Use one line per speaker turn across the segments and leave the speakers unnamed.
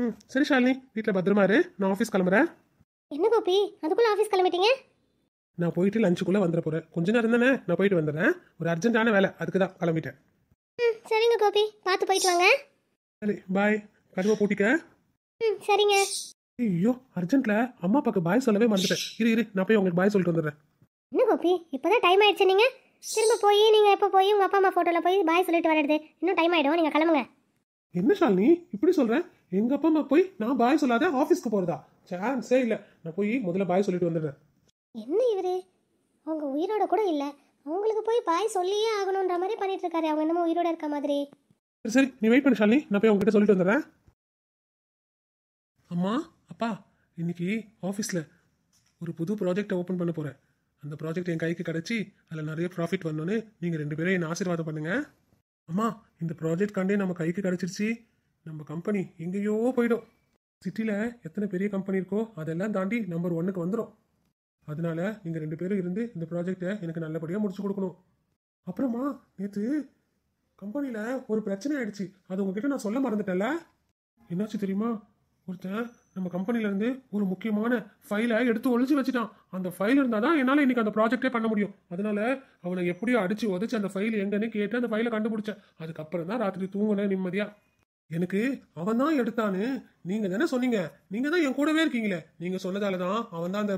ம் சரி ஷாலினி வீட்டில் பத்திரமா இரு நான் ஆஃபீஸ் கிளம்புறேன் என்ன கோபி அதுக்குள்ள ஆஃபீஸ் கிளம்பிட்டீங்க நான் போயிட்டு லஞ்சுக்குள்ளே வந்துட போகிறேன் கொஞ்ச நேரம் தானே நான் போயிட்டு வந்துடுறேன் ஒரு அர்ஜென்ட்டான வேலை அதுக்கு தான் கிளம்பிட்டேன்
ம் சரிங்க கோபி பார்த்து போயிட்டு வாங்க சரி பாய் கதவை பூட்டிக்க ம் சரிங்க
ஐயோ அர்ஜென்ட்ல அம்மா அப்பாக்கு பாய் சொல்லவே மறந்துட்டேன் இரு இரு நான் போய் உங்களுக்கு பாய் சொல்லிட்டு வந்துடுறேன்
என்ன கோபி இப்போதான் டைம் ஆயிடுச்சு நீங்க திரும்ப போய் நீங்க எப்போ போய் உங்க அப்பா அம்மா ஃபோட்டோவில் போய் பாய் சொல்லிட்டு வரது இன்னும் டைம் ஆயிடும் நீங்க கிளம்புங்க என்ன நீ இப்படி
சொல்கிறேன் எங்க அப்பா அம்மா போய் நான் பாய் சொல்லாத ஆஃபீஸ்க்கு போறதா சான்ஸே இல்லை நான் போய் முதல்ல பாய் சொல்லிட்டு வந்துடுறேன்
என்ன இவரு அவங்க உயிரோட கூட இல்லை உங்களுக்கு போய் பாய் சொல்லியே ஆகணுன்ற மாதிரி பண்ணிட்டு இருக்காரு அவங்க என்னமோ உயிரோட இருக்க மாதிரி
சரி சரி நீ வெயிட் பண்ணு ஷாலினி நான் போய் உங்ககிட்ட சொல்லிட்டு வந்துடுறேன் அம்மா அப்பா இன்னைக்கு ஆஃபீஸில் ஒரு புது ப்ராஜெக்டை ஓப்பன் பண்ண போகிறேன் அந்த ப்ராஜெக்ட் என் கைக்கு கிடச்சி அதில் நிறைய ப்ராஃபிட் வரணும்னு நீங்கள் ரெண்டு பேரும் என்ன ஆசீர்வாதம் பண்ணுங்கள் அம்மா இந்த ப்ராஜெக்ட் காண்டே நம்ம கைக்கு கிடச்சிருச்சு நம்ம கம்பெனி எங்கேயோ போயிடும் சிட்டியில் எத்தனை பெரிய கம்பெனி இருக்கோ அதெல்லாம் தாண்டி நம்பர் ஒன்னுக்கு வந்துடும் அதனால நீங்கள் ரெண்டு பேரும் இருந்து இந்த ப்ராஜெக்டை எனக்கு நல்லபடியாக முடிச்சு கொடுக்கணும் அப்புறமா நேற்று கம்பெனியில் ஒரு பிரச்சனை ஆயிடுச்சு அது உங்ககிட்ட நான் சொல்ல மறந்துட்டல என்னாச்சு தெரியுமா ஒருத்தன் நம்ம கம்பெனிலேருந்து ஒரு முக்கியமான ஃபைலை எடுத்து ஒழிச்சு வச்சுட்டான் அந்த ஃபைல் இருந்தால் தான் என்னால் இன்றைக்கி அந்த ப்ராஜெக்டே பண்ண முடியும் அதனால் அவனை எப்படியோ அடித்து உதச்சி அந்த ஃபைல் எங்கன்னு கேட்டு அந்த ஃபைலை கண்டுபிடிச்சேன் அதுக்கப்புறம் தான் ராத்திரி தூங்கினேன் நிம்மதியாக எனக்கு அவன் தான் எடுத்தான்னு நீங்க தானே சொன்னீங்க நீங்க தான் என் கூடவே இருக்கீங்களே நீங்க சொன்னதால தான் அவன் தான் அந்த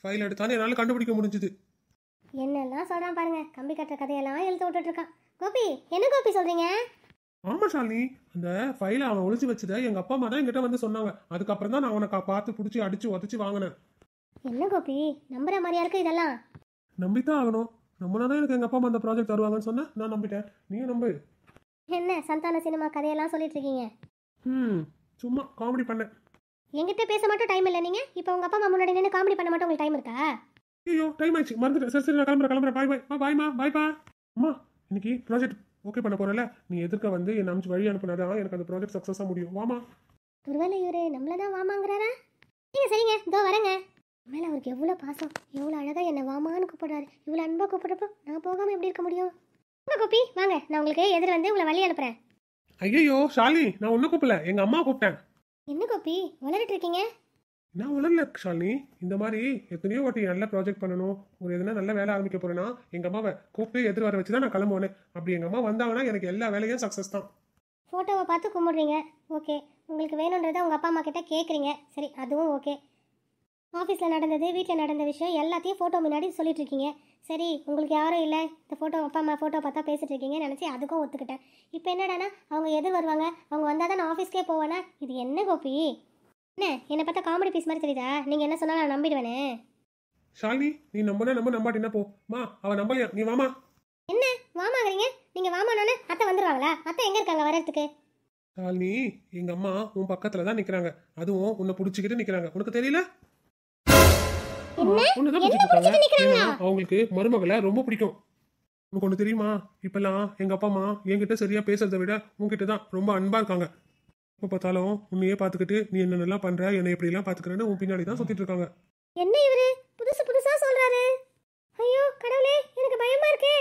ஃபைல் எடுத்தான்னு என்னால் கண்டுபிடிக்க முடிஞ்சது
என்னெல்லாம் சொல்றான் பாருங்க கம்பி கட்டுற கதையெல்லாம் எழுத்து விட்டுட்டு இருக்கான் கோபி என்ன கோபி சொல்றீங்க
ஆமா ஷாலினி அந்த ஃபைலை அவன் ஒளிச்சு வச்சதை எங்க அப்பா அம்மா தான் என்கிட்ட வந்து சொன்னாங்க அதுக்கப்புறம் தான் நான் அவனை பார்த்து பிடிச்சி அடிச்சு உதச்சி வாங்கினேன்
என்ன கோபி நம்புற மாதிரியா இருக்கு இதெல்லாம் நம்பித்தான் ஆகணும் நம்மளால
எனக்கு எங்க அப்பா அம்மா அந்த ப்ராஜெக்ட் தருவாங்கன்னு சொன்னா நான் நம்பிட்டேன் நீயும் நம்பு
என்ன சந்தான சினிமா கதையெல்லாம் சொல்லிட்டு இருக்கீங்க ம் சும்மா காமெடி பண்ண எங்கிட்ட பேச மாட்டோம் டைம் இல்லை நீங்க இப்போ உங்க அப்பா அம்மா முன்னாடி நின்னு காமெடி பண்ண மாட்டோம் உங்களுக்கு டைம் இருக்கா ஐயோ டைம் ஆயிடுச்சு மறந்து சரி சரி கிளம்புற கிளம்புறேன் கிளம்புறேன் பாய் பாய் பாய் பாய்மா
அம்மா இன்னைக்கு ப்ராஜெக்ட் ஓகே பண்ண போறல நீ எதிர்க்க வந்து என்ன அனுப்பிச்சு வழி அனுப்புனாதான் எனக்கு அந்த ப்ராஜெக்ட் சக்ஸஸாக முடியும் வாமா
ஒருவேளை இவரு நம்மள தான் வாமாங்கிறாரா நீங்க சரிங்க இதோ வரேங்க மேலே அவருக்கு எவ்வளோ பாசம் எவ்வளோ அழகாக என்னை வாமான்னு கூப்பிடுறாரு இவ்வளோ அன்பாக கூப்பிட்றப்போ நான் போகாமல் எப்படி இருக்க முடியும் அம்மா குப்பி வாங்க நான் உங்களுக்கு எதிர் வந்து உங்களை வழி அனுப்புறேன்
ஐயோ ஷாலி நான் ஒன்றும் கூப்பிடல எங்கள் அம்மா கூப்பிட்டேன்
என்ன குப்பி உளறிட்டு இருக்கீங்க நான் உணரல ஷாலினி இந்த மாதிரி
எத்தனையோ வாட்டி நல்ல ப்ராஜெக்ட் பண்ணணும் ஒரு எதுனா நல்ல வேலை ஆரம்பிக்க போறேன்னா எங்கள் அம்மாவை கூப்பிட்டு எதிர் வர வச்சு தான் நான் கிளம்புவேன் அப்படி எங்கள் அம்மா வந்தாங்கன்னா எனக்கு எல்லா வேலையும் சக்ஸஸ் தான்
ஃபோட்டோவை பார்த்து கும்பிடுறீங்க ஓகே உங்களுக்கு வேணுன்றதை உங்கள் அப்பா அம்மா கிட்ட கேட்குறீங்க சரி அதுவும் ஓகே ஆஃபீஸில் நடந்தது வீட்டில் நடந்த விஷயம் எல்லாத்தையும் ஃபோட்டோ முன்னாடி சொல்லிட்டு இருக்கீங்க சரி உங்களுக்கு யாரும் இல்லை இந்த ஃபோட்டோ அப்பா அம்மா ஃபோட்டோ பார்த்தா பேசிட்டு இருக்கீங்கன்னு நினச்சி அதுக்கும் ஒத்துக்கிட்டேன் இப்போ என்னடானா அவங்க எதிர் வருவாங்க அவங்க வந்தால் தான் நான் ஆஃபீஸ்க்கே போவேனா இது என்ன கோபி என்ன என்னை பார்த்தா காமெடி பீஸ் மாதிரி தெரியுதா நீங்கள் என்ன சொன்னாலும் நான் நம்பிடுவேனே
ஷாலி நீ நம்பனா நம்ப நம்பாட்டினா போ மா அவ நம்பலையா நீ வாமா
என்ன வாமாங்கிறீங்க நீங்கள் வாமானோன்னு அத்தை வந்துடுவாங்களா அத்தை எங்கே இருக்காங்க வர்றதுக்கு
ஷாலினி எங்கள் அம்மா உன் பக்கத்தில் தான் நிற்கிறாங்க அதுவும் உன்னை பிடிச்சிக்கிட்டு நிற்கிறாங்க உனக்கு தெரியல அவங்களுக்கு மருமகளை ரொம்ப பிடிக்கும் உனக்கு ஒன்று தெரியுமா இப்பெல்லாம் எங்கள் அப்பா அம்மா என்கிட்ட சரியாக பேசுறத விட உங்ககிட்ட தான் ரொம்ப அன்பாக இருக்காங்க இப்போ பார்த்தாலும் உன்னையே பார்த்துக்கிட்டு நீ என்ன நல்லா பண்ணுற என்னை எப்படிலாம் பார்த்துக்கிறேன்னு உன் பின்னாடி தான் சுற்றிட்டு இருக்காங்க
என்ன இவரு புதுசு புதுசாக சொல்கிறாரு ஐயோ கடவுளே எனக்கு பயமாக இருக்கே